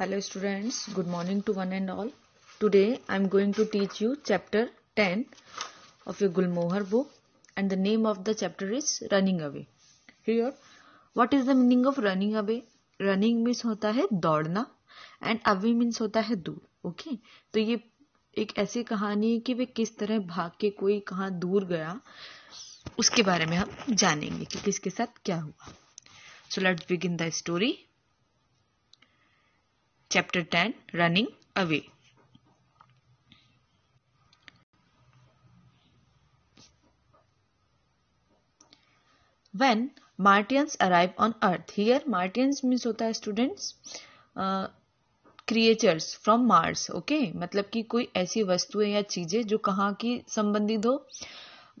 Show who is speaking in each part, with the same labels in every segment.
Speaker 1: hello students good morning to one and all today i'm going to teach you chapter 10 of your gulmohar book and the name of the chapter is running away here what is the meaning of running away running means hota hai daudna and away means होता है दूर okay तो ये एक ऐसी कहानी है कि वे किस तरह भाग के कोई कहाँ दूर गया उसके बारे में हम जानेंगे कि किसके साथ क्या हुआ so let's begin the story chapter ten running away when Martians arrive on earth here Martians means होता है students uh, creatures from Mars okay मतलब कि कोई ऐसी वस्तुएं या चीजें जो कहाँ की संबंधित हो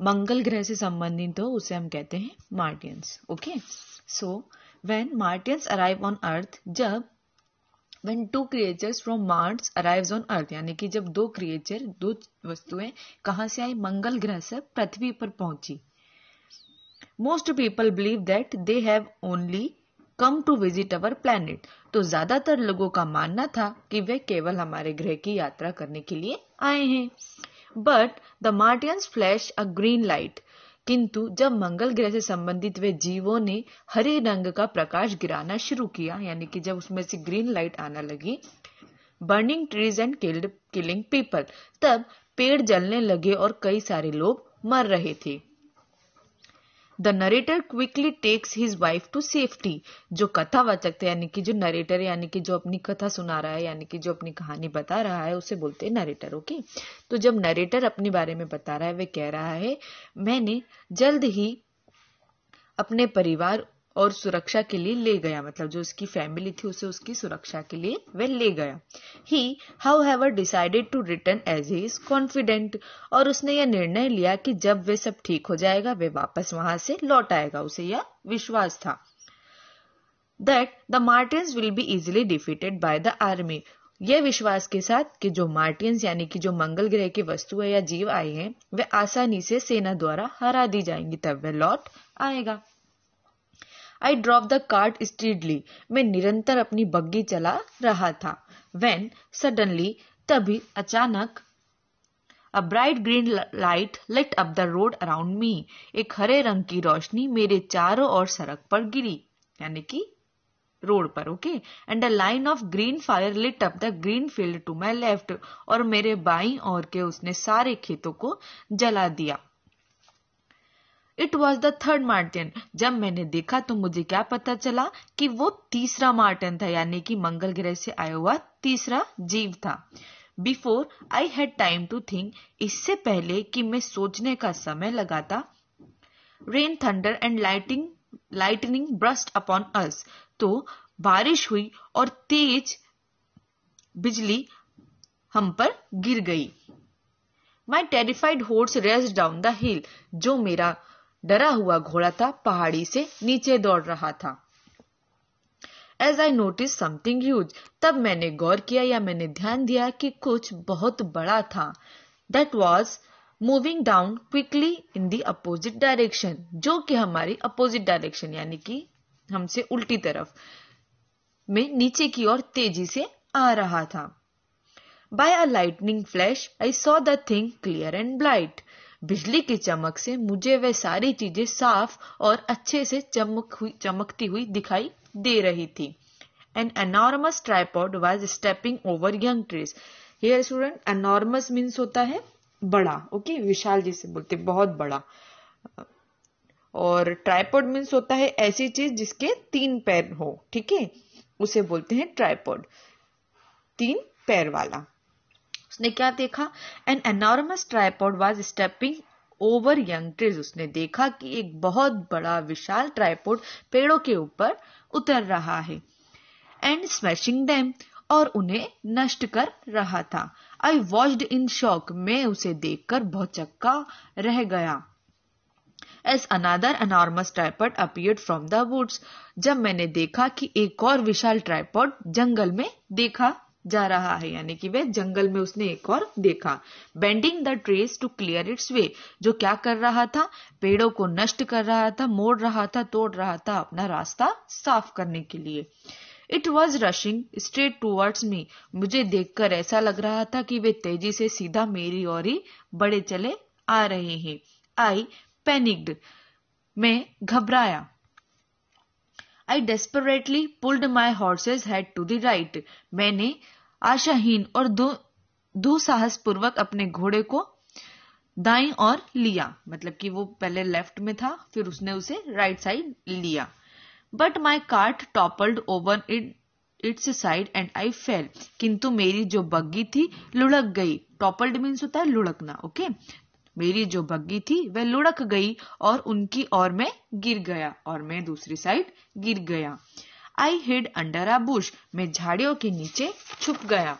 Speaker 1: मंगल ग्रह से संबंधित हो उसे हम कहते हैं Martians okay so when Martians arrive on earth जब when two creatures from Mars arrives on Earth यानी कि जब दो क्रिएचर दो वस्तुएं कहा से आई मंगल ग्रह से पृथ्वी पर पहुंची most people believe that they have only come to visit our planet तो ज्यादातर लोगों का मानना था कि वे केवल हमारे ग्रह की यात्रा करने के लिए आए हैं but the Martians flash a green light किंतु जब मंगल ग्रह से संबंधित वे जीवों ने हरे रंग का प्रकाश गिराना शुरू किया यानी कि जब उसमें से ग्रीन लाइट आना लगी burning trees and killed killing people तब पेड़ जलने लगे और कई सारे लोग मर रहे थे the narrator quickly takes his wife to safety जो कथावाचक थे यानी कि जो नरेटर यानी कि जो अपनी कथा सुना रहा है यानी कि जो अपनी कहानी बता रहा है उसे बोलते हैं नरेटर ओके तो जब नरेटर अपने बारे में बता रहा है वह कह रहा है मैंने जल्द ही अपने परिवार और सुरक्षा के लिए ले गया मतलब जो उसकी फैमिली थी उसे उसकी सुरक्षा के लिए वह ले गया he however decided to return as he is confident और उसने यह निर्णय लिया कि जब वे सब ठीक हो जाएगा वे वापस वहां से लौट आएगा उसे यह विश्वास था that the Martians will be easily defeated by the army यह विश्वास के साथ कि जो मार्टियंस यानी कि जो मंगल ग्रह की वस्तु है या जीव आए हैं वे आसानी से सेना द्वारा हरा दी जाएंगी तब वह लौट आएगा I drove the cart steadily मैं निरंतर अपनी बग्गी चला रहा था वेन सडनली तभी अचानक a bright green light lit up the road around me एक हरे रंग की रोशनी मेरे चारों ओर सड़क पर गिरी यानी कि रोड पर okay and a line of green fire lit up the green field to my left और मेरे बाई और के उसने सारे खेतों को जला दिया it was the third Martian जब मैंने देखा तो मुझे क्या पता चला कि वो तीसरा मार्टिन था यानी कि मंगल ग्रह से आया हुआ तीसरा जीव था before I had time to think इससे पहले कि मैं सोचने का समय लगाता rain thunder and lighting lightning burst upon us तो बारिश हुई और तेज बिजली हम पर गिर गई my terrified horse raced down the hill जो मेरा डरा हुआ घोड़ा था पहाड़ी से नीचे दौड़ रहा था as I noticed something huge तब मैंने गौर किया या मैंने ध्यान दिया कि कुछ बहुत बड़ा था that was moving down quickly in the opposite direction जो कि हमारी अपोजिट डायरेक्शन यानी कि हमसे उल्टी तरफ में नीचे की ओर तेजी से आ रहा था by a lightning flash I saw the thing clear and bright बिजली की चमक से मुझे वह सारी चीजें साफ और अच्छे से चमक हुई चमकती हुई दिखाई दे रही थी an enormous tripod was stepping over young trees here student enormous means होता है बड़ा ओके okay? विशाल जी से बोलते बहुत बड़ा और ट्राईपॉड मीन्स होता है ऐसी चीज जिसके तीन पैर हो ठीक है उसे बोलते हैं ट्राईपॉड तीन पैर वाला उसने क्या देखा an enormous tripod was stepping over young trees उसने देखा कि एक बहुत बड़ा विशाल ट्राईपोड पेड़ों के ऊपर उतर रहा है एंड स्मैशिंग डैम और उन्हें नष्ट कर रहा था आई वॉच्ड इन शॉक मैं उसे देखकर बहुत चक्का रह गया as another enormous tripod appeared from the woods जब मैंने देखा कि एक और विशाल ट्राइपॉड जंगल में देखा जा रहा है यानी कि वह जंगल में उसने एक और देखा bending the trees to clear its way जो क्या कर रहा था पेड़ों को नष्ट कर रहा था मोड़ रहा था तोड़ रहा था अपना रास्ता साफ करने के लिए it was rushing straight towards me मुझे देखकर ऐसा लग रहा था कि वे तेजी से सीधा मेरी और ही बड़े चले आ रहे हैं आई पैनिक्ड मैं घबराया I desperately pulled my horse's head to the right मैंने आशाहीन और पूर्वक अपने घोड़े को दाई और लिया मतलब कि वो पहले लेफ्ट में था फिर उसने उसे राइट साइड लिया but my cart toppled over it its side and I fell किंतु मेरी जो बग्गी थी लुढ़क गई टॉपल्ड मीन्स होता है लुढ़कना ओके मेरी जो बग्गी थी वह लुढ़क गई और उनकी और मैं गिर गया और मैं दूसरी साइड गिर गया I hid under a bush मैं झाड़ियों के नीचे छुप गया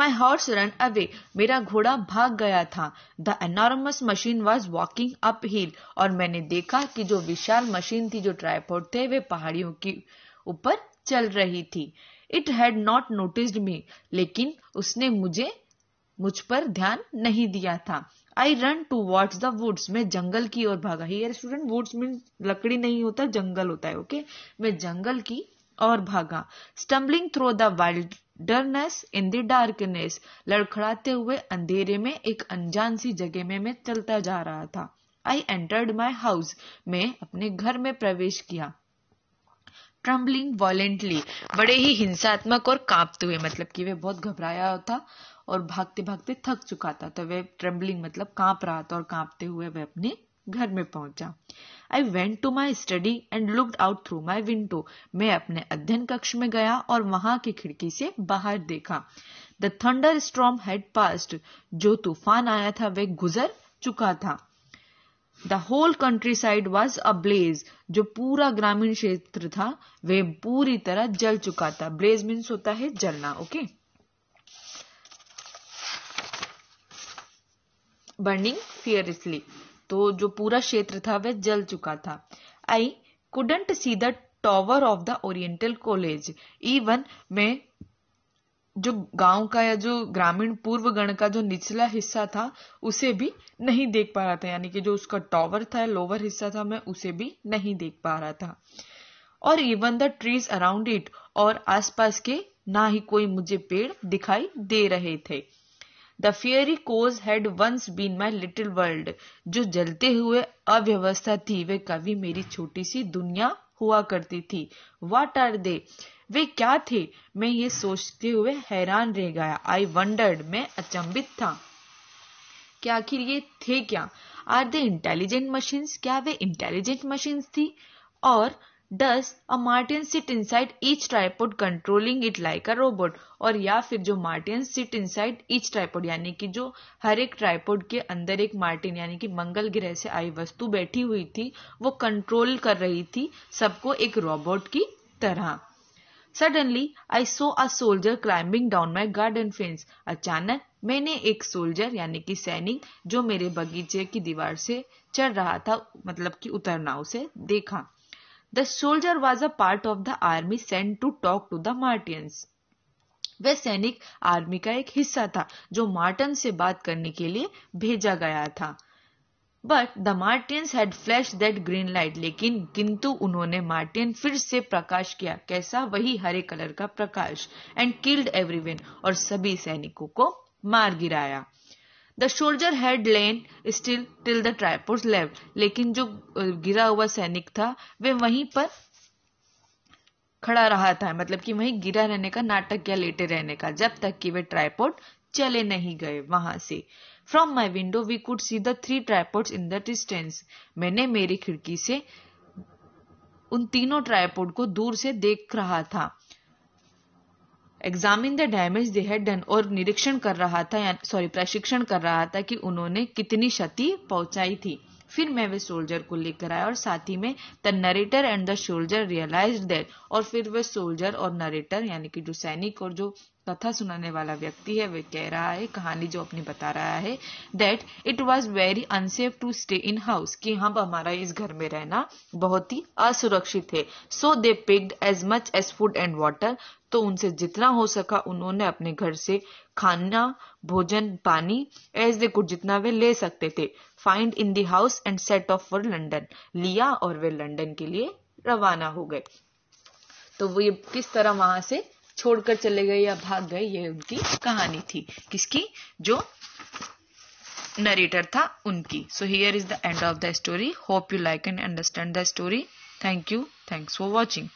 Speaker 1: माई हॉर्स रन अवे मेरा घोड़ा भाग गया था the enormous machine was walking up hill और मैंने देखा कि जो विशाल मशीन थी जो ट्राईपोर्ट थे वे पहाड़ियों के ऊपर चल रही थी it had not noticed me लेकिन उसने मुझे मुझ पर ध्यान नहीं दिया था I ran towards the woods मैं जंगल की ओर भागा हियर स्टूडेंट वुड्स मीन लकड़ी नहीं होता जंगल होता है ओके okay? मैं जंगल की और भागा stumbling through the wilderness in the darkness लड़खड़ाते हुए अंधेरे में एक अनजान सी जगह में मैं चलता जा रहा था आई एंटर्ड माई हाउस मैं अपने घर में प्रवेश किया ट्रम्बलिंग वॉलेंटली बड़े ही हिंसात्मक और कांपते हुए मतलब कि वे बहुत घबराया था और भागते भागते थक चुका था तो वह ट्रेबलिंग मतलब कांप रहा था और कांपते हुए वह अपने घर में पहुंचा I went to my study and looked out through my window मैं अपने अध्ययन कक्ष में गया और वहां की खिड़की से बाहर देखा the thunderstorm had passed जो तूफान आया था वह गुजर चुका था the whole countryside was a blaze जो पूरा ग्रामीण क्षेत्र था वह पूरी तरह जल चुका था ब्लेज मीन्स होता है जलना ओके okay? बर्निंग फियरसली तो जो पूरा क्षेत्र था वह जल चुका था I couldn't see the tower of the Oriental College even मैं जो गांव का या जो ग्रामीण पूर्व गण का जो निचला हिस्सा था उसे भी नहीं देख पा रहा था यानी कि जो उसका टॉवर था लोअर हिस्सा था मैं उसे भी नहीं देख पा रहा था और even the trees around it और आसपास के ना ही कोई मुझे पेड़ दिखाई दे रहे थे the fiery cause had once been my little world जो जलते हुए अव्यवस्था थी वे कभी मेरी छोटी सी दुनिया हुआ करती थी वाट आर दे वे क्या थे मैं ये सोचते हुए हैरान रह गया आई वंडर्ड मैं अचंबित था क्या आखिर ये थे क्या आर दे इंटेलिजेंट मशीन्स क्या वे इंटेलिजेंट मशीन्स थी और दस a Martian sit inside each tripod controlling it like a robot और या फिर जो Martian sit inside each tripod यानी कि जो हर एक ट्राइपोड के अंदर एक मार्टिन यानी कि मंगल ग्रह से आई वस्तु बैठी हुई थी वो कंट्रोल कर रही थी सबको एक रोबोट की तरह suddenly I saw a soldier climbing down my garden fence अचानक मैंने एक सोल्जर यानी कि सैनिक जो मेरे बगीचे की दीवार से चढ़ रहा था मतलब कि उतरना उसे देखा The soldier was a part of the army sent to talk to the Martians. वह सैनिक आर्मी का एक हिस्सा था जो मार्टन से बात करने के लिए भेजा गया था but the Martians had flash that green light लेकिन किंतु उन्होंने मार्टियन फिर से प्रकाश किया कैसा वही हरे कलर का प्रकाश एंड किल्ड एवरीवन और सभी सैनिकों को मार गिराया the soldier had lain still till the tripod लेव लेकिन जो गिरा हुआ सैनिक था वे वहीं पर खड़ा रहा था मतलब कि वहीं गिरा रहने का नाटक या लेटे रहने का जब तक कि वे ट्राईपोर्ट चले नहीं गए वहां से from my window we could see the three in the distance मैंने मेरी खिड़की से उन तीनों ट्राईपोर्ट को दूर से देख रहा था examine the damage they had done और निरीक्षण कर रहा था सॉरी प्रशिक्षण कर रहा था कि उन्होंने कितनी क्षति पहुंचाई थी फिर मैं वे सोल्जर को लेकर आया और साथ ही में the narrator and the soldier realize that और फिर वे सोल्जर और नरेटर यानी कि जो सैनिक और जो कथा सुनाने वाला व्यक्ति है वे कह रहा है कहानी जो अपनी बता रहा है that it was very unsafe to stay in house कि हम हमारा इस घर में रहना बहुत ही असुरक्षित है so they picked as much as food and water तो उनसे जितना हो सका उन्होंने अपने घर से खाना भोजन पानी एज दे कुछ जितना वे ले सकते थे find in the house and set off for London लिया और वे लंडन के लिए रवाना हो गए तो वो ये किस तरह वहां से छोड़कर चले गए या भाग गए ये उनकी कहानी थी किसकी जो नरेटर था उनकी so here is the end of the story hope you like and understand the story thank you thanks for watching